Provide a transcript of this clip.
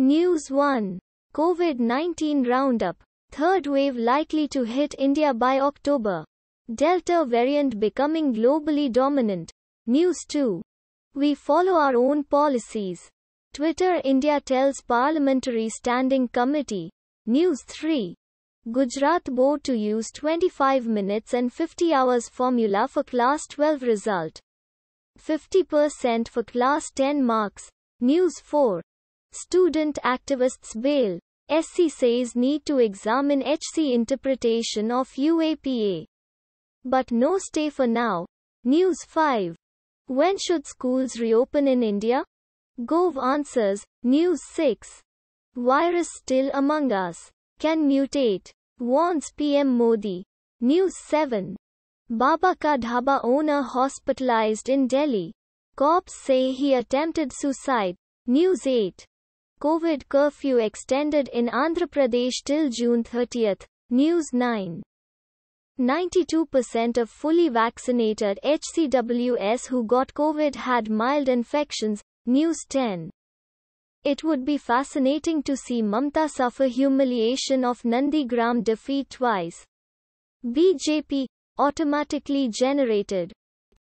News 1. COVID-19 Roundup. Third wave likely to hit India by October. Delta variant becoming globally dominant. News 2. We follow our own policies. Twitter India tells Parliamentary Standing Committee. News 3. Gujarat Board to use 25 minutes and 50 hours formula for Class 12 result. 50% for Class 10 marks. News 4. Student activists bail. SC says need to examine HC interpretation of UAPA. But no stay for now. News 5. When should schools reopen in India? Gove answers. News 6. Virus still among us. Can mutate. Warns PM Modi. News 7. Baba Ka Dhaba owner hospitalized in Delhi. Cops say he attempted suicide. News 8. COVID curfew extended in Andhra Pradesh till June 30. News 9. 92% of fully vaccinated HCWS who got COVID had mild infections. News 10. It would be fascinating to see Mamta suffer humiliation of Nandigram defeat twice. BJP automatically generated